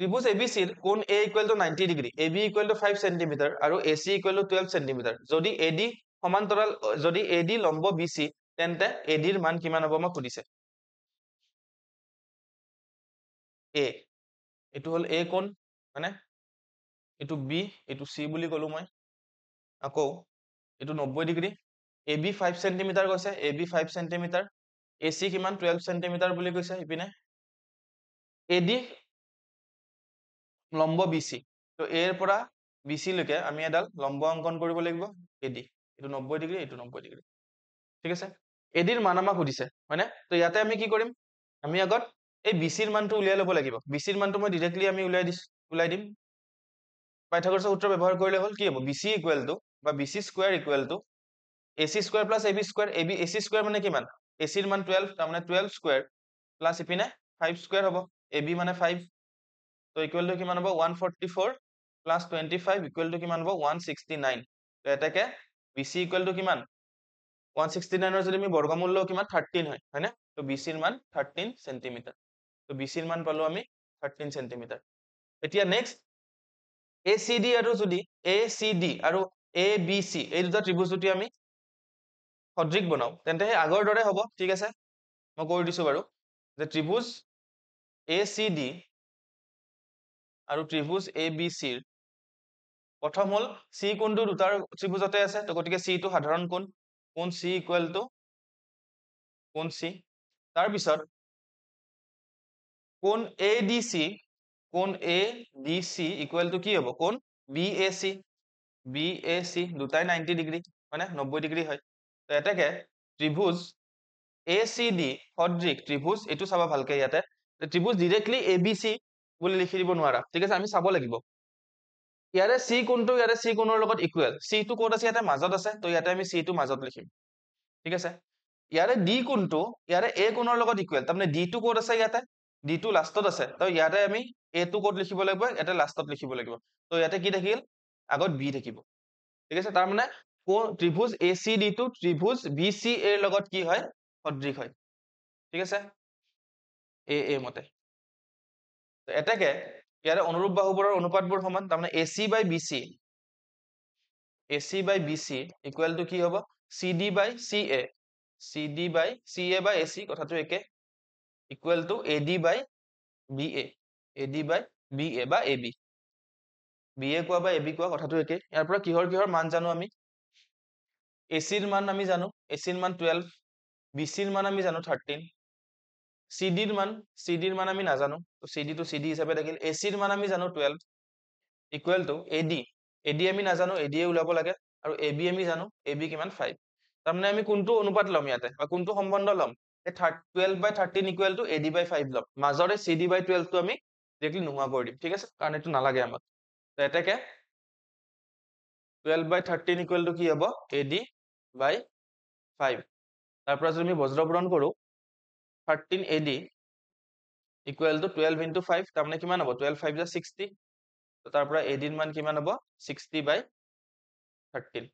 ত্ৰিভুজ A B C ৰ কোণ A equal to ninety degree A B equal to five centimetre আৰু A C equal to twelve centimetre যদি A D সমান্তৰাল যদি A D লম্ব B C তেন্তে A D ৰ মান কিমান হ'ব আমাক সুধিছে এ এইটো হ'ল এ কোন মানে এইটো বি এইটো চি বুলি ক'লো মই আকৌ এইটো নব্বৈ degree A B five centimetre কৈছে A B five centimetre A C কিমান টুৱেল্ভ চেণ্টিমিটাৰ বুলি কৈছে সিপিনে এ ডি লম্ব বি বিচি তো এৰ পৰা বিচি লৈকে আমি এডাল লম্ব অংকন কৰিব লাগিব এডি এইটো নব্বৈ ডিগ্ৰি এইটো নব্বৈ ডিগ্ৰি ঠিক আছে এডিৰ মান আমাক সুধিছে হয়নে তো ইয়াতে আমি কি কৰিম আমি আগত এই বিচিৰ মানটো উলিয়াই লব লাগিব বিচিৰ মানটো মই ডাইৰেক্টলি আমি উলিয়াই দিছো উলিয়াই দিম পাইথাগোৰাস সূত্ৰ ব্যৱহাৰ কৰিলে হল কি হ'ব বিচি ইকুৱেল টু বা BC square equal to AC square plus AB square AB AC square মানে কি মান এচিৰ মান 12 তাৰমানে মানে 12 স্কোৱাৰ প্লাছ ইপিনে 5 স্কোৱাৰ হ'ব এবি মানে 5 তো ইকুয়াল টু কিমান হ'ব 144 প্লাস 25 ইকুয়াল টু কিমান হ'ব 169 তো এটাকে BC ইকুয়াল টু কিমান 169 যদি আমি বৰ্গমূল লওঁ কিমান 13 হয় হয়নে তো BC ৰ মান 13 সেমি তো BC ৰ মান পালো আমি 13 সেমি এতিয়া নেক্সট ACD আৰু যদি ACD আৰু ABC এই দুটা ত্ৰিভুজ যদি আমি সদৃশ বনাও তেন্তে হে আগৰ দৰে হ'ব ঠিক আছে মই কৈ দিছোঁ বাৰু যে ত্ৰিভুজ ACD আৰু ত্ৰিভুজ এ বি চিৰ প্ৰথম হ'ল চি কোনটো দুটাৰ ত্ৰিভুজতে আছে তো গতিকে টো সাধাৰণ কোণ কোণ চি ইকুৱেল টু কোণ চি তাৰপিছত কোণ এ ডি চি কোণ A D C equal to কি হ'ব কোণ B A C B A C দুটাই নাইণ্টি ডিগ্ৰী হয়নে নব্বৈ ডিগ্ৰী হয় তো এতেকে ত্ৰিভুজ এ চি ডি সদৃশ ত্ৰিভুজ এইটো চাবা ভালকৈ ইয়াতে ত্ৰিভুজ ডিৰেক্টলি এ বি চি বুলি লিখি দিব নোৱাৰা ঠিক আছে আমি চাব লাগিব ইয়াৰে চি কোনটো ইয়াৰে চি কোনৰ লগত ইকুৱেল চি টো ক'ত আছে ইয়াতে মাজত আছে ত' ইয়াতে আমি চি টো মাজত লিখিম ঠিক আছে ইয়াৰে ডি কোনটো ইয়াৰে এ কোনৰ লগত ইকুৱেল তাৰমানে ডি টো ক'ত আছে ইয়াতে ডি টো লাষ্টত আছে ত' ইয়াতে আমি এ টো ক'ত লিখিব লাগিব ইয়াতে লাষ্টত লিখিব লাগিব ত' ইয়াতে কি থাকিল আগত বি থাকিব ঠিক আছে তাৰমানে ত্ৰিভুজ এ চি ডি টো ত্ৰিভুজ বি চি এৰ লগত কি হয় সদৃশ হয় ঠিক আছে এ এ মতে এটাকে ইয়াৰে অনুৰূপ বাহুবোৰৰ অনুপাতবোৰ সমান তাৰমানে A C by B C A C by B C equal to কি হ'ব C D by C A C D by C A by A C কথাটো একে equal to A D by B A A D by B A বা A B এ কোৱা বা A B কোৱা কথাটো একে ইয়াৰ পৰা কিহৰ কিহৰ মান জানো আমি এ চিৰ মান আমি জানো এ চিৰ মান টুৱেল্ভ বি চিৰ মান আমি জানো থাৰ্টিন চি ডিৰ মান চি ডিৰ মান আমি নাজানো তো চি ডিটো চি ডি হিচাপে থাকিল এ চিৰ মান আমি জানো twelve equal to A D A D আমি নাজানো এ ডিয়ে ওলাব লাগে আৰু এ বি আমি জানো এ বি কিমান ফাইভ তাৰমানে আমি কোনটো অনুপাত ল'ম ইয়াতে বা কোনটো সম্বন্ধ ল'ম এই থাৰ্ট twelve by thirteen equal to A D by five ল'ম মাজৰে চি ডি বাই টুৱেলভটো আমি ডিৰেক্টলি নোহোৱা কৰি দিম ঠিক আছে কাৰণ এইটো নালাগে আমাক তো এতেকে twelve by thirteen equal to কি হ'ব এ ডি বাই ফাইভ তাৰপৰা যদি আমি বজ্ৰপূৰণ কৰোঁ thirteen A D equal to twelve into five তাৰমানে কিমান হ'ব টুৱেল্ভ ফাইভ জা ছিক্সটি তো তাৰ পৰা এদিন মান কিমান হ'ব ছিক্সটি বাই থাৰ্টিন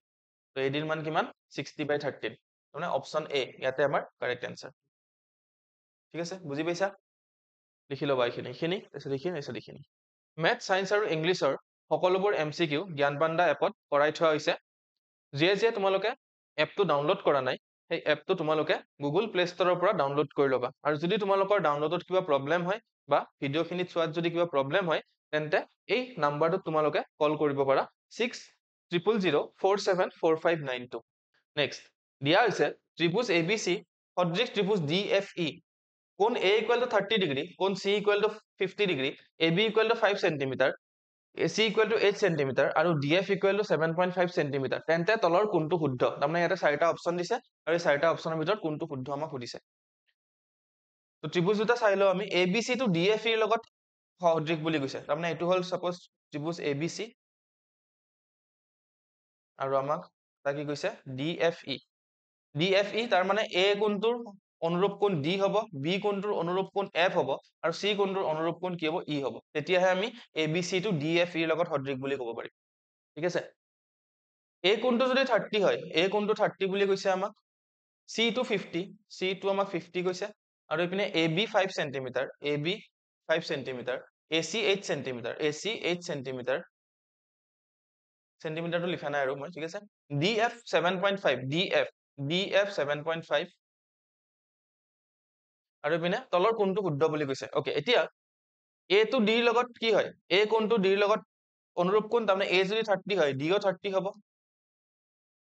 তো এদিন মান কিমান ছিক্সটি বাই থাৰ্টিন তাৰমানে অপশ্যন এ ইয়াতে আমাৰ কাৰেক্ট এনচাৰ ঠিক আছে বুজি পাইছা লিখি ল'বা এইখিনি এইখিনি তাৰপিছত এইখিনি তাৰপিছত এইখিনি মেথ ছায়েন্স আৰু ইংলিছৰ সকলোবোৰ এম চি কিউ জ্ঞানপাণ্ডা এপত কৰাই থোৱা হৈছে যিয়ে যিয়ে তোমালোকে এপটো ডাউনলোড কৰা নাই সেই এপটো তোমালোকে গুগল প্লে ষ্টৰৰ পৰা ডাউনলোড কৰি ল'বা আৰু যদি তোমালোকৰ ডাউনলোডত কিবা প্ৰব্লেম হয় বা ভিডিঅ'খিনিত চোৱাত যদি কিবা প্ৰব্লেম হয় তেন্তে এই নাম্বাৰটোত তোমালোকে কল কৰিব পাৰা six triple zero' four seven four five nine two next দিয়া হৈছে ত্ৰিভুজ এ বি চি সদৃশ ত্ৰিভুজ ডি এফ ই কোন A equal to thirty degree কোন C equal to fifty degree A B equal to five centimetre AC equal to eight centimetre আৰু D F equal to seven point five centimetre তেন্তে তলৰ কোনটো শুদ্ধ তাৰমানে ইয়াতে চাৰিটা অপশ্যন দিছে আৰু এই চাৰিটা অপশ্যনৰ ভিতৰত কোনটো শুদ্ধ আমাক সুধিছে তো ত্ৰিভুজ দুটা চাই লওঁ আমি এ বি চি টো ডি এফ ইৰ লগত সদৃশ বুলি কৈছে তাৰমানে এইটো হ'ল চাপ'জ ত্ৰিভুজ এ বি চি আৰু আমাক তাক কি কৈছে D F E D F E তাৰমানে এ কোনটোৰ অনুৰূপ কোণ ডি হ'ব বি কোণটোৰ অনুৰূপ কোণ এফ হ'ব আৰু চি কোণটোৰ অনুৰূপ কোণ কি হ'ব ই e হ'ব তেতিয়াহে আমি এ বি চিটো ডি এফ ইৰ লগত সদৃশ বুলি ক'ব পাৰিম ঠিক আছে এ কোণটো যদি থাৰ্টি হয় এ কোণটো থাৰ্টি বুলি কৈছে আমাক চিটো ফিফটি চিটো আমাক ফিফটি কৈছে আৰু এইপিনে A B five centimetre A B five centimetre A C eight centimetre A C eight centimetre চেণ্টিমিটাৰটো লিখা নাই আৰু মই ঠিক আছে D F seven point five D F D F seven point five আৰু ইপিনে তলৰ কোনটো শুদ্ধ বুলি কৈছে অকে এতিয়া এ টো ডিৰ লগত কি হয় এ কোনটো ডিৰ লগত অনুৰূপ কোন তাৰমানে এ যদি থাৰ্টি হয় ডিও থাৰ্টি হ'ব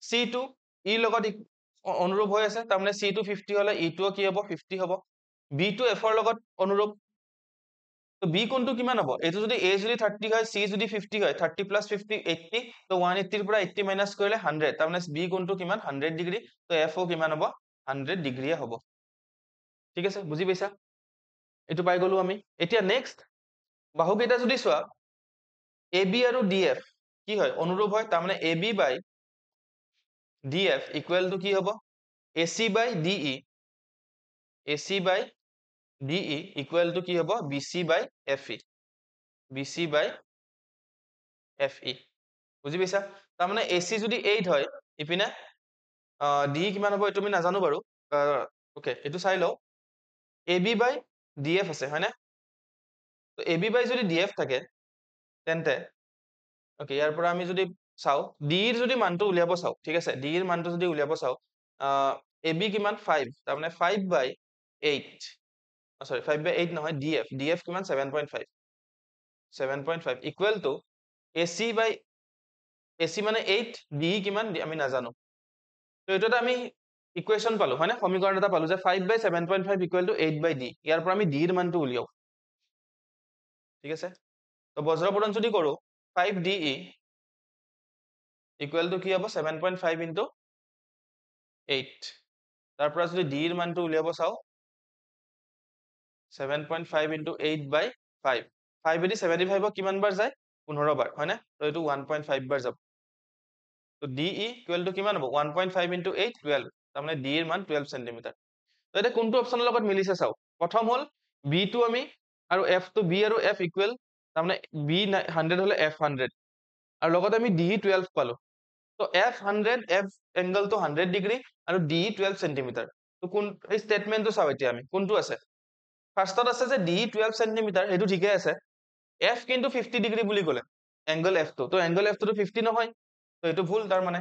চি টো ই e লগত অনুৰূপ হৈ আছে তাৰমানে চি টো ফিফটি হ'লে ই e টোও কি হ'ব ফিফটি হ'ব বি টো এফৰ লগত অনুৰূপ বি কোনটো কিমান হ'ব এইটো যদি এ যদি থাৰ্টি হয় চি যদি ফিফটি হয় থাৰ্টি প্লাছ ফিফটি এইটি তো ওৱান এইটিৰ পৰা এইটি মাইনাছ কৰিলে হাণ্ড্ৰেড তাৰমানে বি কোনটো কিমান হাণ্ড্ৰেড ডিগ্ৰী তো এফ অ' কিমান হ'ব হাণ্ড্ৰেড ডিগ্ৰীয়ে হ'ব ঠিক আছে বুজি পাইছা এইটো পাই গলো আমি এতিয়া নেক্সট বাহুকেইটা যদি চোৱা এ বি আৰু ডি এফ কি হয় অনুৰূপ হয় তাৰমানে A B by D F ইকুৱেলটো কি হ'ব A C by D E A C by D E ইকুৱেলটো কি হ'ব B C by F E B C by F E বুজি পাইছা তাৰমানে এ চি যদি এইট হয় ইপিনে ডি ই কিমান হ'ব এইটো আমি নাজানো বাৰু অ'কে এইটো চাই লওঁ A B by D F আছে হয়নে তো এ বি বাই যদি ডি এফ থাকে তেন্তে অ'কে ইয়াৰ পৰা আমি যদি চাওঁ ডিৰ যদি মানটো উলিয়াব চাওঁ ঠিক আছে ডিৰ মানটো যদি উলিয়াব চাওঁ এ বি কিমান ফাইভ তাৰমানে five by eight sorry five by eight নহয় ডি এফ ডি এফ কিমান seven point five seven point five equal to A C by A C মানে এইট বি e কিমান আমি নাজানো তো এইটো এটা আমি ইকুৱেশ্যন পালো হয়নে সমীকৰণ এটা পালো যে five by seven point five equal to eight by D ইয়াৰ পৰা আমি ডিৰ মানটো উলিয়াও ঠিক আছে তো বজ্ৰপুৰণ যদি কৰোঁ five D E equal to কি হ'ব seven point five into eight তাৰ পৰা যদি ডিৰ মানটো উলিয়াব চাওঁ seven point five into eight by five five AD seventy ফাইভত কিমান বাৰ যায় পোন্ধৰ বাৰ হয়নে ত' এইটো ওৱান পইণ্ট ফাইভ বাৰ যাব তো ডি ই টুৱেলভটো কিমান হ'ব one point five into eight twelve তাৰমানে ডি এৰ মান টুৱেলভ চেণ্টিমিটাৰ এতিয়া কোনটো অপশ্যনৰ লগত মিলিছে চাওক প্ৰথম হ'ল বি টো আমি আৰু এফ টো বি আৰু এফ ইকুৱেল তাৰমানে বি হাণ্ড্ৰেড হ'লে এফ হাণ্ড্ৰেড আৰু লগতে আমি ডি টুৱেলভ পালোঁ তো এফ হাণ্ড্ৰেড এফ এংগলটো হাণ্ড্ৰেড ডিগ্ৰী আৰু ডি টুৱেলভ চেণ্টিমিটাৰ ত' কোন এই ষ্টেটমেণ্টটো চাওঁ এতিয়া আমি কোনটো আছে ফাৰ্ষ্টত আছে যে ডি টুৱেলভ চেণ্টিমিটাৰ সেইটো ঠিকে আছে এফ কিন্তু ফিফটি ডিগ্ৰী বুলি ক'লে এংগল এফটো তো এংগল এফটোতো ফিফটি নহয় তো এইটো ভুল তাৰমানে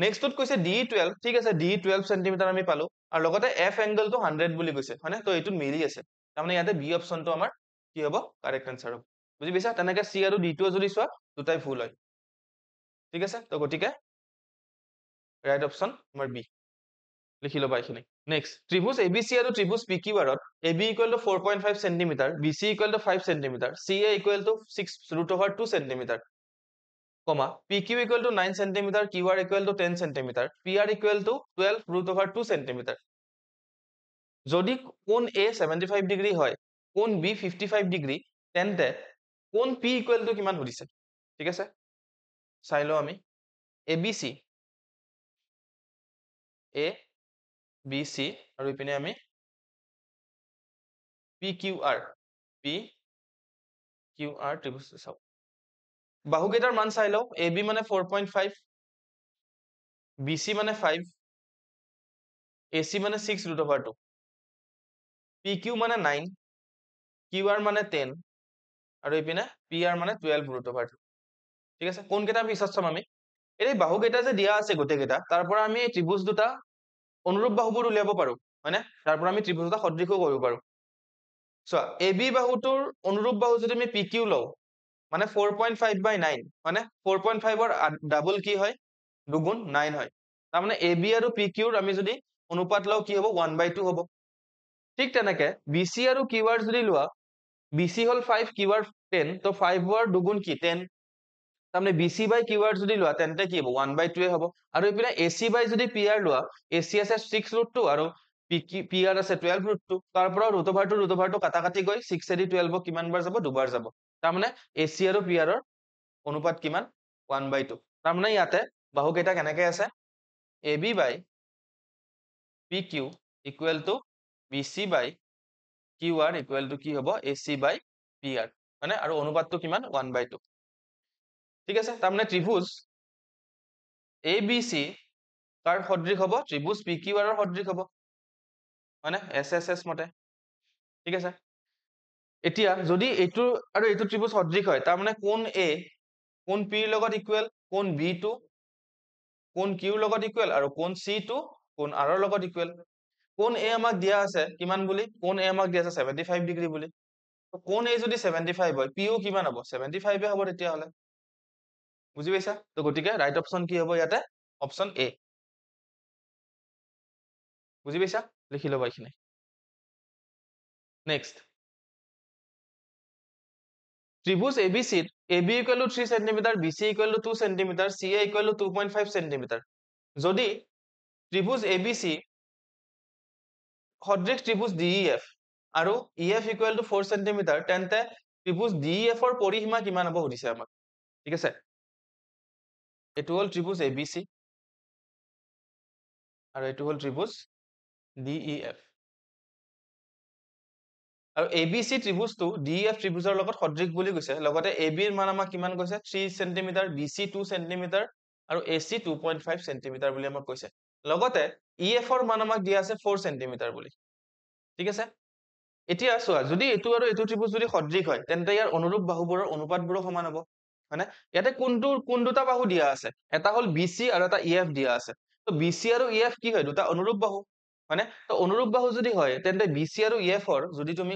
Next to D12, ঠিক আছে D12 centimeter আমি পালো আৰু লগতে F angle টো 100 বুলি কৈছে হয়নে তো এটো মিলি আছে তাৰমানে ইয়াতে B অপশনটো আমাৰ কি হ'ব কাৰেক্ট আনসাৰ হ'ব বুজি পাইছা তেনেকে C আৰু D12 যদি চোৱা দুটাই ভুল হয় ঠিক আছে তো গতিকে ৰাইট অপশন আমাৰ B লিখি লবা এখনি নেক্সট ত্ৰিভুজ ABC আৰু ত্ৰিভুজ ত্ৰিভুজ PQ ৰত AB 4.5 cm BC 5 cm CA 6 √2 cm comma pq equal to 9 cm qr equal to 10 cm pr equal to 12 root over 2 cm jodi kon a 75 degree hoy kon b 55 degree then te kon p equal to kiman hodise thik ase sailo ami abc a bc aru ipine ami pqr p qr tribus sao বাহুকেইটাৰ মান চাই লওঁ A B মানে four point five B C মানে five A C মানে six root over two P Q মানে nine Q R মানে ten আৰু এইপিনে পি আৰ মানে টুৱেল্ভ ৰুট অভাৰ টু ঠিক আছে কোনকেইটা আমি পিছত চাম আমি এতিয়া বাহুকেইটা যে দিয়া আছে গোটেইকেইটা তাৰ পৰা আমি ত্ৰিভুজ দুটা অনুৰূপ বাহুবোৰ উলিয়াব পাৰোঁ হয়নে তাৰ পৰা আমি ত্ৰিভুজ দুটা সদৃশও কৰিব পাৰোঁ চোৱা এ বি বাহুটোৰ অনুৰূপ বাহু যদি আমি পি কিউ লওঁ মানে 4.5 বাই 9 মানে 4.5 অর ডাবল কি হয় দুগুণ 9 হয় তার মানে AB আর PQ এর আমি যদি অনুপাত লও কি হবো 1/2 হবো ঠিক তেনেকে BC আর কিওয়ার্ড যদি লওয়া BC হল 5 কিওয়ার্ড 10 তো 5 বার দুগুণ কি 10 তার মানে BC বাই কিওয়ার্ড যদি লওয়া তেনতে কি হবো 1/2 এ হবো আর এপিলে AC বাই যদি PR লওয়া AC আছে 6√2 আর PR আছে 12√2 তারপর √√2 √√2 কাটাকাটি গৈ 6 এ 12 কিমান বার যাব দুবাৰ যাব তাৰমানে এ চি আৰু পি আৰৰ অনুপাত কিমান ওৱান বাই টু তাৰমানে ইয়াতে বাহুকেইটা কেনেকৈ আছে A B by P Q equal to B C by Q R equal to কি হ'ব A C by P R মানে আৰু অনুপাতটো কিমান ওৱান বাই টু ঠিক আছে তাৰমানে ত্ৰিভুজ এ বি চি কাৰ সদৃশ হ'ব ত্ৰিভুজ পি কিউ আৰৰ সদৃশ হ'ব মানে এছ এছ এছ মতে ঠিক আছে এতিয়া যদি এইটো আৰু এইটো ত্ৰিভুজ সদৃশ হয় তাৰমানে কোন এ কোন পিৰ লগত ইকুৱেল কোন বি টো কোন কিউৰ লগত ইকুৱেল আৰু কোন চি টো কোন আৰৰ লগত ইকুৱেল কোন এ আমাক দিয়া আছে কিমান বুলি কোন এ আমাক দিয়া আছে ছেভেণ্টি ফাইভ ডিগ্ৰী বুলি কোন এ যদি ছেভেণ্টি ফাইভ হয় পিও কিমান হ'ব ছেভেণ্টি ফাইভে হ'ব তেতিয়াহ'লে বুজি পাইছা ত' গতিকে ৰাইট অপশ্যন কি হ'ব ইয়াতে অপশ্যন এ বুজি পাইছা লিখি ল'বা এইখিনি নেক্সট ত্ৰিভুজ এ বি চিত A B equal to three centimetre B C equal to two centimetre C A equal to two point five centimetre যদি ত্ৰিভুজ এ বি চি সদৃশ ত্ৰিভুজ ডি ই এফ আৰু E F equal to four centimetre তেন্তে ত্ৰিভুজ D E এফৰ পৰিসীমা কিমান হ'ব সুধিছে আমাক ঠিক আছে এইটো হ'ল ত্ৰিভুজ এ বি চি আৰু এইটো হ'ল ত্ৰিভুজ ডি ই এফ আৰু এ বি চি ত্ৰিভুজটো ডি এফ ত্ৰিভুজৰ লগত সদৃশ বুলি কৈছে লগতে এ বিৰ মান আমাক কিমান কৈছে three centimetre B C two centimetre আৰু A C two point five centimetre বুলি আমাক কৈছে লগতে ই e, এফৰ মান আমাক দিয়া আছে ফ'ৰ চেণ্টিমিটাৰ বুলি ঠিক আছে এতিয়া চোৱা যদি এইটো আৰু এইটো ত্ৰিভুজ যদি সদৃশ হয় তেন্তে ইয়াৰ অনুৰূপ বাহুবোৰৰ অনুপাতবোৰো সমান হ'ব হয়নে ইয়াতে কোনটো কোন দুটা বাহু দিয়া আছে এটা হ'ল বি চি আৰু এটা ই e, এফ দিয়া আছে ত' বি চি আৰু ই e, এফ কি হয় দুটা অনুৰূপ বাহু মানে তো অনুরূপ বাহু যদি হয় তেনতে বিসি আর ইএফর e, যদি তুমি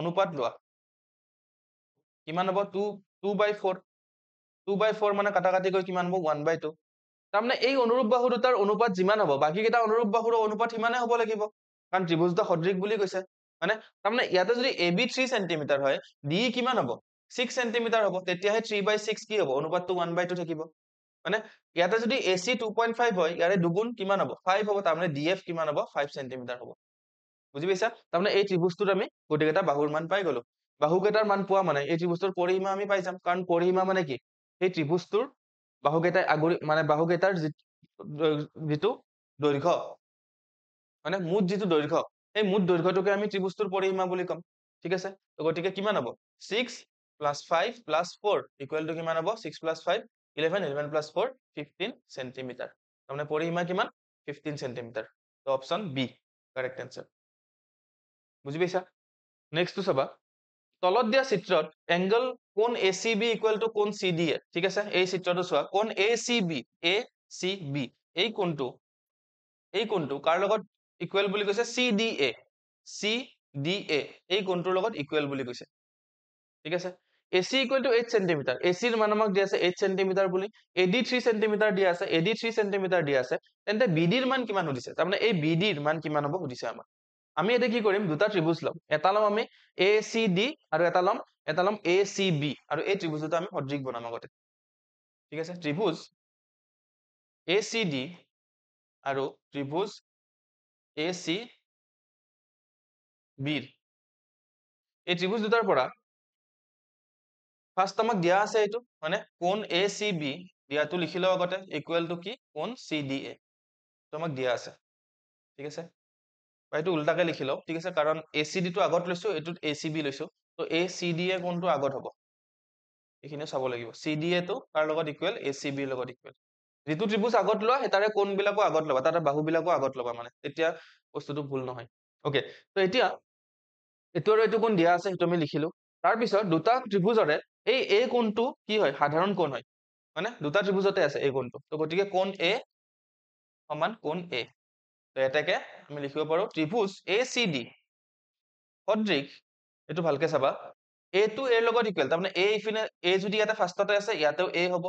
অনুপাত লওয়া কিমান হবো two two by four two by four মানে কাটাকাটি কিমান হব ওয়ান বাই টু তারমানে এই অনুৰূপ বাহু দুটাৰ অনুপাত যিমান হব বাকীকেইটা অনুৰূপ অনুৰূপ অনুপাত সিমানে হব লাগিব কাৰণ ত্ৰিভুজ দা সদৃশ বুলি কৈছে হয়নে তাৰমানে ইয়াতে যদি এ বি থ্রি সেন্টিমিটার হয় ডি কিমান হব সিক্স সেন্টিমিটার হব তেতিয়াহে থ্রি বাই সিক্স কি হব অনুপাতটো ওয়ান বাই টু থাকিব মানে ইয়াতে যদি A C two point five হয় ইয়াৰে দুগুণ কিমান হ'ব ফাইভ হ'ব তাৰমানে ডি এফ কিমান হ'ব ফাইভ চেণ্টিমিটাৰ হ'ব বুজি পাইছা তাৰমানে এই ত্ৰিভুজটোত আমি গোটেইকেইটা বাহুৰ মান পাই গ'লো বাহুকেইটাৰ মান পোৱা মানে এই ত্ৰিভুজটোৰ পৰিসীমা আমি পাই যাম কাৰণ পৰিসীমা মানে কি সেই ত্ৰিভুজটোৰ বাহুকেইটাই আগুৰি মানে বাহুকেইটাৰ যিটো দৈৰ্ঘ্য মানে মুঠ যিটো দৈৰ্ঘ্য সেই মুঠ দৈৰ্ঘ্যটোকে আমি ত্ৰিভুজটোৰ পৰিসীমা বুলি ক'ম ঠিক আছে গতিকে কিমান হ'ব six plus five plus four ইকুৱেলটো কিমান হ'ব six plus five 11 11 plus 4 15 centimeter tamane porima kiman 15 centimeter to option b correct answer bujibisa next to saba talot dia chitrat angle kon acb equal to kon cd thik ase ei chitrat soa kon acb acb ei kon tu ei kon tu kar logot equal boli koise cda cda ei kon tu logot equal boli koise thik ase AC equal to 8 centimeter. AC is the man diya 8 centimeter bully. AD 3 centimeter diya sa. AD 3 centimeter diya sa. Then the BD man ki man udise. Tamne A BD man ki manabo udise ama. Ami ete ki korem duta tribus lam. Etalam ami ACD aru etalam etalam ACB aru A tribus duta ami hodrik bona magote. Tika sa tribus ACD aru tribus ACB. A tribus duta pora first আমাক দিয়া আছে এইটো হয়নে কোন এ C B দিয়াটো লিখি লওঁ আগতে ইকুৱেল টু কি কোন চি ডি এ আমাক দিয়া আছে ঠিক আছে বা এইটো উল্টাকে লিখি লওঁ ঠিক আছে কাৰণ এ চি টো আগত লৈছোঁ এইটোত এ চি বি লৈছোঁ তো এ চি ডি এ কোনটো আগত হ'ব এইখিনিও চাব লাগিব চি ডি এটো কাৰ লগত ইকুৱেল এ চি ৰ লগত ইকুৱেল যিটো ত্ৰিভুজ আগত লোৱা সেই তাৰে কোনবিলাকো আগত ল'বা তাৰ বাহুবিলাকো আগত ল'বা মানে তেতিয়া বস্তুটো ভুল নহয় অ'কে তো এতিয়া এইটো আৰু এইটো কোন দিয়া আছে সেইটো আমি লিখিলোঁ তাৰপিছত দুটা ত্ৰিভুজৰে এই এ কোণটো কি হয় সাধাৰণ কোণ হয় মানে দুটা ত্ৰিভুজতে আছে এই কোণটো তো গতিকে কোণ এ সমান কোণ এ তো এটাকে আমি লিখিব পাৰো ত্ৰিভুজ এ চি ডি সদৃশ এইটো ভালকে চাবা এ টু এৰ লগত ইকুৱেল তাৰমানে এ ইপিনে এ যদি ইয়াতে ফাৰ্ষ্টতে আছে ইয়াতেও এ হ'ব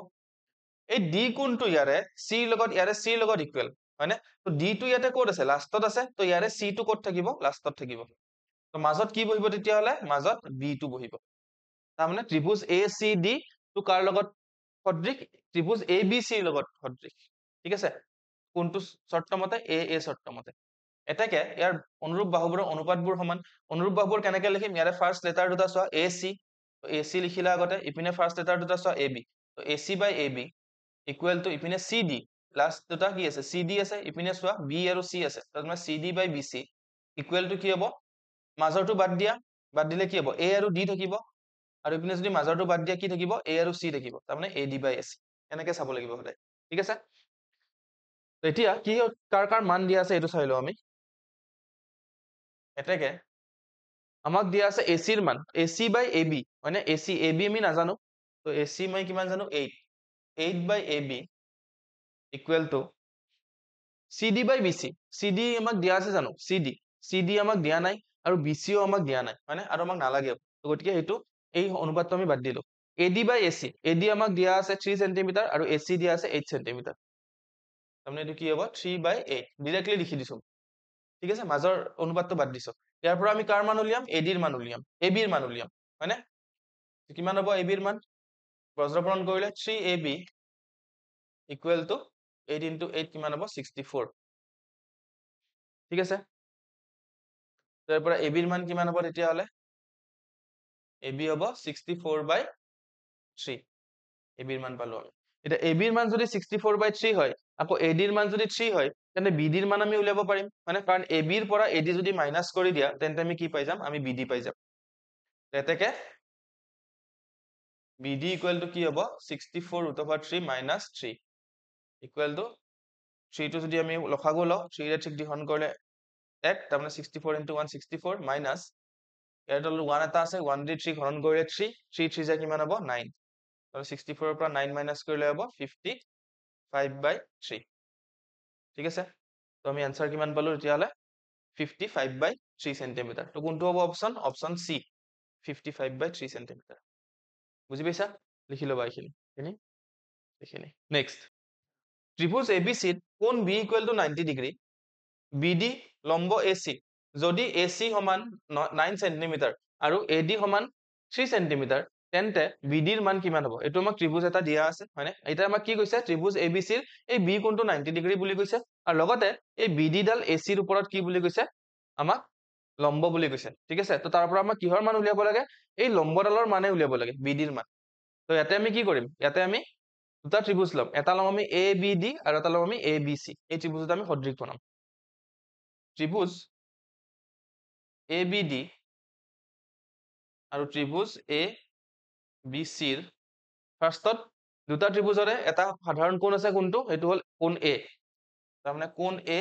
এই ডি কোণটো ইয়াৰে চিৰ লগত ইয়াৰে চিৰ লগত ইকুৱেল হয়নে ত' ডিটো ইয়াতে ক'ত আছে লাষ্টত আছে ত' ইয়াৰে টো ক'ত থাকিব লাষ্টত থাকিব মাজত কি বহিব তেতিয়াহলে মাজত বি টো বহিব তাৰমানে ত্ৰিভুজ এ চি ডি টো কাৰ লগত সদৃশ ত্ৰিভুজ এ বি চিৰ লগত সদৃশ ঠিক আছে কোনটো চৰ্তমতে এ এ চৰ্তমতে এতেকে ইয়াৰ অনুৰূপ বাহুবোৰৰ অনুপাতবোৰ সমান অনুৰূপ বাহুবোৰ কেনেকে লিখিম ইয়াৰে ফাৰ্ষ্ট লেটাৰ দুটা চোৱা এ চি এ চি লিখিলা আগতে ইপিনে ফাৰ্ষ্ট লেটাৰ দুটা চোৱা A B A C by A B equal to ইপিনে চি ডি লাষ্ট দুটা কি আছে চি ডি আছে ইপিনে চোৱা বি আৰু চি আছে তাৰমানে C D by B C equal to কি হ'ব মাজৰটো বাদ দিয়া বাদ দিলে কি হ'ব এ আৰু ডি থাকিব আৰু এইপিনে যদি মাজৰটো বাদ দিয়া কি থাকিব এ আৰু চি থাকিব তাৰমানে এ ডি বাই এ চি এনেকৈ চাব লাগিব সদায় ঠিক আছে এতিয়া কি কাৰ কাৰ মান দিয়া আছে এইটো চাই লওঁ আমি এতেকে আমাক দিয়া আছে এ চিৰ মান এ চি বাই এ বি হয়নে এ চি এ বি আমি নাজানো ত' এ চি মই কিমান জানো eight eight by A B equal to C D by B C C D আমাক দিয়া আছে জানো চি ডি চি ডি আমাক দিয়া নাই আৰু বি চিও আমাক দিয়া নাই হয়নে আৰু আমাক নালাগেও গতিকে সেইটো এই অনুপাতটো আমি বাদ দিলো A D by A C A D আমাক দিয়া আছে থ্ৰী চেণ্টিমিটাৰ আৰু এ চি দিয়া আছে এইট চেণ্টিমিটাৰ তাৰমানে এইটো কি হ'ব থ্ৰী বাই এইট ডিৰেক্টলি লিখি দিছো ঠিক আছে মাজৰ অনুপাতটো বাদ দিছো ইয়াৰ পৰা আমি কাৰ মান উলিয়াম এ ডিৰ মান উলিয়াম এ বিৰ মান উলিয়াম হয়নে কিমান হ'ব এ বিৰ মান বজ্ৰপৰণ কৰিলে three A B equal to eight into eight কিমান হ'ব ছিক্সটি ফ'ৰ ঠিক আছে তাৰ পৰা এ বিৰ মান কিমান হ'ব তেতিয়াহ'লে এ বি হ'ব sixty four by three A বিৰ মান পালো আমি এতিয়া এ বিৰ মান যদি ছিক্সটি ফ'ৰ বাই থ্ৰী হয় আকৌ এ মান যদি থ্ৰী হয় তেন্তে বি ডিৰ মান আমি উলিয়াব পাৰিম মানে কাৰণ এ বিৰ পৰা এ যদি মাইনাছ কৰি দিয়া তেন্তে আমি কি পাই যাম আমি বি ডি পাই যাম তেতেকে বি ডি ইকুৱেল টু কি হ'ব sixty four root over three minus three equal to থ্ৰীটো যদি আমি লখাগু লওঁ থ্ৰীৰে থ্ৰীক ডিহৰণ কৰিলে এক তাৰমানে sixty four into one sixty four minus ইয়াৰ তলত ওৱান এটা আছে ওৱান দি থ্ৰী হৰণ কৰিলে থ্ৰী থ্ৰী থ্ৰী যায় কিমান হ'ব নাইন তাৰপৰা ছিক্সটি ফ'ৰৰ পৰা নাইন মাইনাছ কৰিলে হ'ব ফিফটি ফাইভ বাই থ্ৰী ঠিক আছে ত' আমি এনচাৰ কিমান পালোঁ তেতিয়াহ'লে fifty five by three centimetre ত' কোনটো হ'ব option option C fifty five by three centimetre বুজি পাইছা লিখি ল'বা এইখিনি এইখিনি এইখিনি নেক্সট ত্ৰিভুজ এ বি চিত কোন B equal to ninety degree BD লম্ব এ চি যদি এ চি সমান নাইন সেন্টিমিটাৰ আৰু এ ডি সমান থ্ৰী চেণ্টিমিটাৰ তেন্তে বিডিৰ মান কিমান হ'ব এইটো আমাক ত্ৰিভুজ এটা দিয়া আছে হয়নে এতিয়া আমাক কি কৈছে ত্ৰিভুজ এ বি চিৰ এই বি কোণটো 90 ডিগ্ৰী বুলি কৈছে আৰু লগতে এই বিডি ডাল চিৰ ওপৰত কি বুলি কৈছে আমাক লম্ব বুলি কৈছে ঠিক আছে তো তাৰ পৰা আমাক কিহৰ মান উলিয়াব লাগে এই লম্ব ডালৰ মানে উলিয়াব লাগে বি ডিৰ মান তো ইয়াতে আমি কি কৰিম ইয়াতে আমি দুটা ত্ৰিভুজ লম এটা লম আমি এ বি ডি আৰু এটা লম আমি এ বি চি এই ত্ৰিভুজটো আমি সদৃশ বনাম ত্ৰিভুজ এ বি ডি আৰু ত্ৰিভুজ এ বি চিৰ ফাৰ্ষ্টত দুটা ত্ৰিভুজৰে এটা সাধাৰণ কোণ আছে কোনটো সেইটো হ'ল কোণ এ তাৰমানে কোণ এ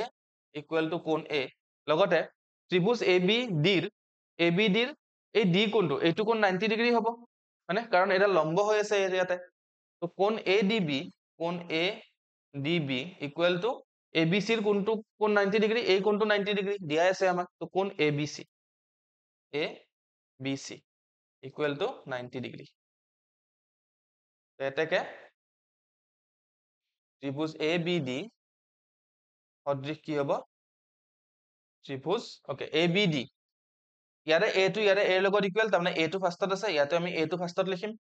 ইকুৱেল টু কোণ এ লগতে ত্ৰিভুজ এ বি ডিৰ এ বি ডিৰ এই ডি কোণটো এইটো কোণ নাইণ্টি ডিগ্ৰী হ'ব হয়নে কাৰণ এইডাল লম্ব হৈ আছে ইয়াতে ত' কোণ এ ডি বি কোণ A D B equal to A এবিসির কোনটো কোন নাইনটি ডিগ্ৰী এই কোনটো নাইনটি ডিগ্ৰী দিয়াই আছে আমাক তো কোন A B C A B C equal to ninety degree এতেকে ত্ৰিভুজ এ বি ডি সদৃশ কি হ'ব ত্ৰিভুজ অ'কে এ বি ডি ইয়াৰে এটো ইয়াৰে এৰ লগত ইকুৱেল তাৰমানে এটো ফাৰ্ষ্টত আছে ইয়াতে আমি এটো ফাৰ্ষ্টত লিখিম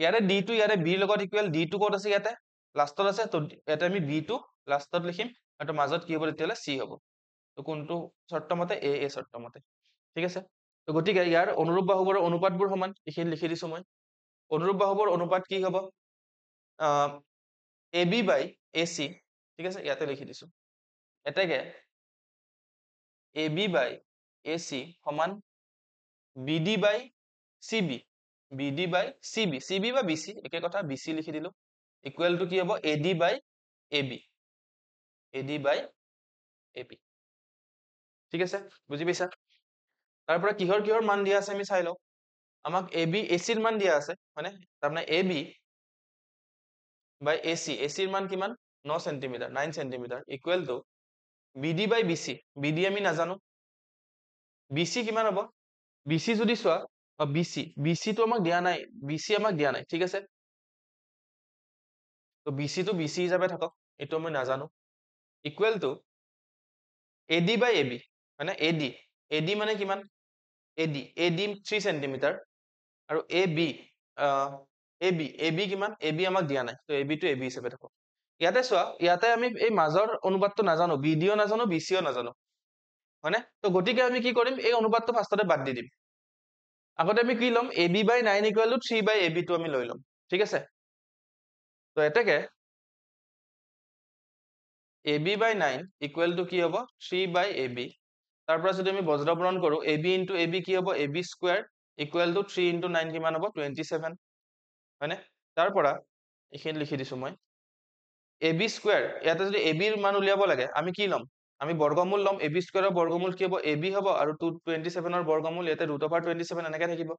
ইয়াৰে ডি টু ইয়াৰে বিৰ লগত ইকুৱেল ডিটো ক'ত আছে ইয়াতে লাষ্টত আছে তো এটা আমি বি টো লাষ্টত লিখিম আৰু মাজত কি হ'ব তেতিয়াহ'লে চি হ'ব ত' কোনটো চৰ্তমতে এ এ চৰ্তমতে ঠিক আছে ত' গতিকে ইয়াৰ অনুৰূপ বাহুবৰ অনুপাতবোৰ সমান এইখিনি লিখি দিছোঁ মই অনুৰূপ বাহুবৰ অনুপাত কি হ'ব A B by A C ঠিক আছে ইয়াতে লিখি দিছোঁ এতেকে A B by A C সমান B D by C B B D by C B C B বা বি চি একে কথা বি চি লিখি দিলোঁ ইকুৱেল টু কি হ'ব A D by A B A D by A B ঠিক আছে বুজি পাইছা তাৰ পৰা কিহৰ কিহৰ মান দিয়া আছে আমি চাই লওঁ আমাক এ বি এ চিৰ মান দিয়া আছে হয়নে তাৰমানে A B by A C এ চিৰ মান কিমান ন centimetre nine centimetre equal to B D by B C B D আমি নাজানো বি চি কিমান হ'ব বি চি যদি চোৱা বি চি বি চিটো আমাক দিয়া নাই বি চি আমাক দিয়া নাই ঠিক আছে তো চি টো বি চি হিচাপে থাকক এইটো মই নাজানো equal to A D by A B মানে এ ডি এ ডি মানে কিমান A D A D three centimetre আৰু A B A B A B কিমান এ বি আমাক দিয়া নাই ত' এ বি টো এ বি হিচাপে থাকক ইয়াতে চোৱা ইয়াতে আমি এই মাজৰ অনুবাদটো নাজানো বি ডিও নাজানো বি চিও নাজানো হয়নে ত' গতিকে আমি কি কৰিম এই অনুবাদটো ফাৰ্ষ্টতে বাদ দি দিম আগতে আমি কি ল'ম A B by nine equal to three by A B টো আমি লৈ ল'ম ঠিক আছে তো এটাকে AB by 9 equal to কি হব 3 by তাৰ পৰা যদি আমি বজ্রবরণ করো AB into AB কি হব AB squared equal to 3 into 9 হ'ব মান হব হয়নে তাৰ পৰা এইখিনি লিখি দিছো মই AB squared ইয়াতে যদি AB এৰ মান উলিয়াব লাগে আমি কি লম আমি বৰ্গমূল লম AB squared এৰ বৰ্গমূল কি হব AB হব আৰু বৰ্গমূল ইয়াতে এৰ বৰ্গমূল এতে √27 এনেকে থাকিব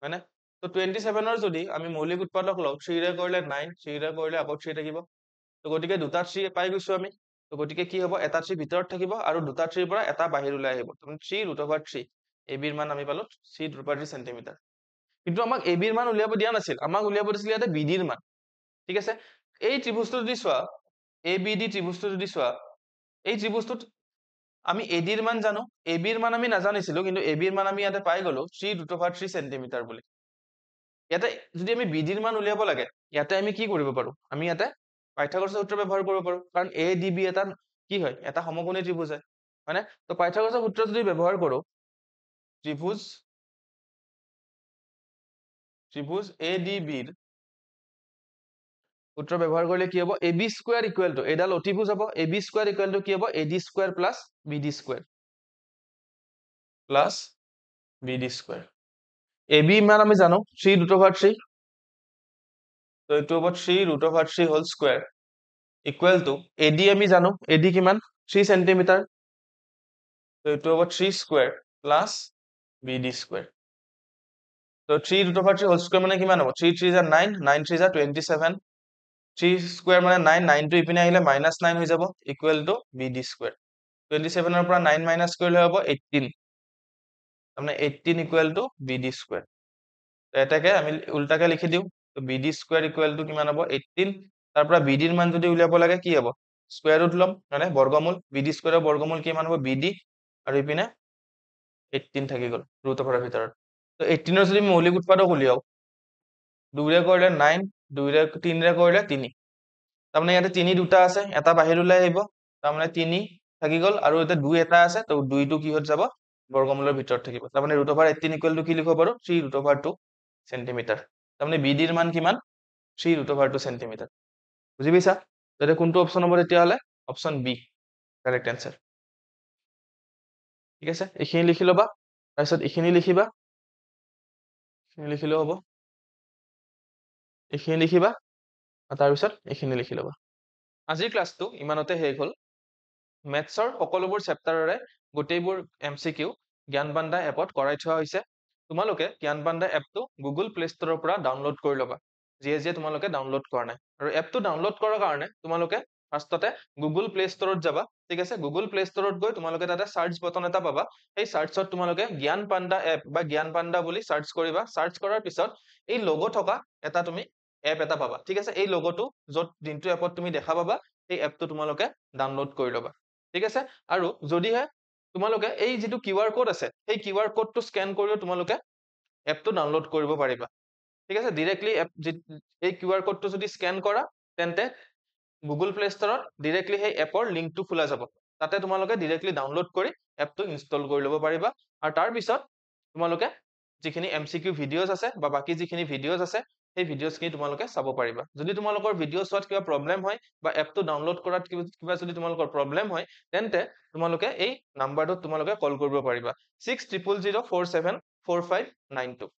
হয়নে তো টুৱেণ্টি ছেভেনৰ যদি আমি মৌলিক উৎপাদক লওঁ থ্ৰীৰে কৰিলে নাইন থ্ৰীৰে কৰিলে আকৌ থ্ৰী থাকিব তো গতিকে দুটা থ্ৰী পাই গৈছোঁ আমি তো গতিকে কি হ'ব এটা থ্ৰী ভিতৰত থাকিব আৰু দুটা থ্ৰীৰ পৰা এটা বাহিৰ ওলাই আহিব তাৰমানে থ্ৰী ৰুট অভাৰ থ্ৰী এবিৰ মান আমি পালোঁ three root over three centimetre কিন্তু আমাক এবিৰ মান উলিয়াব দিয়া নাছিল আমাক উলিয়াব দিছিল ইয়াতে বিডিৰ মান ঠিক আছে এই ত্ৰিভুজটো যদি চোৱা এ বি ডি ত্ৰিভুজটো যদি চোৱা এই ত্ৰিভুজটোত আমি এডিৰ মান জানো এবিৰ মান আমি নাজানিছিলোঁ কিন্তু এবিৰ মান আমি ইয়াতে পাই গ'লো three root over three centimetre বুলি ইয়াতে যদি আমি বি ডিৰ মান উলিয়াব লাগে ইয়াতে আমি কি কৰিব পাৰোঁ আমি ইয়াতে পাইথাগৰ সূত্ৰ ব্যৱহাৰ কৰিব পাৰোঁ কাৰণ এ ডি বি এটা কি হয় এটা সমগুণী ত্ৰিভুজ হয় হয়নে তো পাইথাগৰ সূত্ৰ যদি ব্যৱহাৰ কৰো ত্ৰিভুজ ত্ৰিভুজ এ ডি ৰ সূত্ৰ ব্যৱহাৰ কৰিলে কি হ'ব A B square equal to এইডাল অতিভুজ হ'ব A B square equal to কি হ'ব A D square plus B D square plus B D square AB ইমান আমি জানো থ্রি রুট ওভার থ্রি তো এইটো হব three root over three whole square equal to AD আমি জানো এডি কি থ্রি সেন্টিমিটার তো এইটো হব three square plus BD square তো three root over three whole square মানে কিমান হব থ্রি থ্রি যা নাইন নাইন থ্রি যা টুয়েন্টি সেভেন থ্রি স্কুয়ার মানে নাইন টু ইপিনে আহিলে মাইনাছ নাইন হয়ে যাব equal to BD square twenty পৰা নাইন মাইনাছ কৰিলে হব এইটিন তাৰমানে 18 ইকুয়াল টু বিডি স্কয়ার তো এটাকে আমি উল্টাকে লিখি দিউ তো বিডি স্কয়ার ইকুয়াল টু কিমান হবো 18 তারপর বিডি এর মান যদি উলিয়াব লাগে কি হ'ব স্কয়ার রুট লম মানে বর্গমূল বিডি স্কয়ার এর বর্গমূল কিমান হ'ব হবো বিডি আৰু ইপিনে 18 থাকি গ'ল ৰুট অফ এৰ ভিতৰ তো 18 এৰ যদি মৌলিক উৎপাদক উলিয়াও দুইৰে কৰিলে 9 দুইৰে তিনিৰে কৰিলে তিনি তাৰমানে ইয়াতে তিনি দুটা আছে এটা বাহিৰ ওলাই আহিব তাৰমানে তিনি থাকি গল আৰু ইয়াতে দুই এটা আছে তো দুইটো কিহত যাব বৰ্গমূলৰ ভিতৰত থাকিব তাৰমানে ৰুট অভাৰ এইটিন ইকুৱেলটো কি লিখিব পাৰোঁ three root over two centimetre তাৰমানে বি ডিৰ মান কিমান three root over two centimetre বুজি পাইছা তেতিয়া কোনটো অপশ্যন হ'ব তেতিয়াহ'লে অপশ্যন বি কাৰেক্ট এনচাৰ ঠিক আছে এইখিনি লিখি ল'বা তাৰপিছত এইখিনি লিখিবা এইখিনি লিখিলেও হ'ব এইখিনি লিখিবা আৰু তাৰপিছত এইখিনি লিখি ল'বা আজিৰ ক্লাছটো ইমানতে শেষ হ'ল মেথছৰ সকলোবোৰ চেপ্টাৰৰে গোটেইবোৰ এম চি কিউ জ্ঞানবান্ধা এপত কৰাই থোৱা হৈছে তোমালোকে জ্ঞান জ্ঞানবান্ধা এপটো গুগল প্লে ষ্ট'ৰৰ পৰা ডাউনলোড কৰি ল'বা যিয়ে যিয়ে তোমালোকে ডাউনলোড কৰা নাই আৰু এপটো ডাউনলোড কৰাৰ কাৰণে তোমালোকে ফাৰ্ষ্টতে গুগল প্লে ষ্ট'ৰত যাবা ঠিক আছে গুগল প্লে ষ্ট'ৰত গৈ তোমালোকে তাতে চাৰ্চ বটন এটা পাবা সেই চাৰ্চত তোমালোকে জ্ঞান জ্ঞানপাণ্ডা এপ বা জ্ঞান জ্ঞানপাণ্ডা বুলি চাৰ্চ কৰিবা চাৰ্চ কৰাৰ পিছত এই লগ থকা এটা তুমি এপ এটা পাবা ঠিক আছে এই লগটো য'ত যোনটো এপত তুমি দেখা পাবা সেই এপটো তোমালোকে ডাউনলোড কৰি ল'বা ঠিক আছে আৰু যদিহে তোমালোকে এই যিটো কিউ আৰ ক'ড আছে সেই কিউ আৰ ক'ডটো স্কেন কৰিও তোমালোকে এপটো ডাউনলোড কৰিব পাৰিবা ঠিক আছে ডিৰেক্টলি এপ এই কিউ আৰ ক'ডটো যদি স্কেন কৰা তেন্তে গুগল প্লে ষ্টৰত ডিৰেক্টলি সেই এপৰ লিংকটো খোলা যাব তাতে তোমালোকে ডিৰেক্টলি ডাউনলোড কৰি এপটো ইনষ্টল কৰি ল'ব পাৰিবা আৰু তাৰপিছত তোমালোকে যিখিনি এম চি কিউ ভিডিঅ'জ আছে বা বাকী যিখিনি ভিডিঅ'জ আছে সেই ভিডিঅ'খিনি তোমালোকে চাব পাৰিবা যদি তোমালোকৰ ভিডিঅ' চোৱাত কিবা প্ৰব্লেম হয় বা এপটো ডাউনলোড কৰাত কিবা যদি তোমালোকৰ প্ৰব্লেম হয় তেন্তে তোমালোকে এই নাম্বাৰটোত তোমালোকে কল কৰিব পাৰিবা six triple zero' four seven four five nine two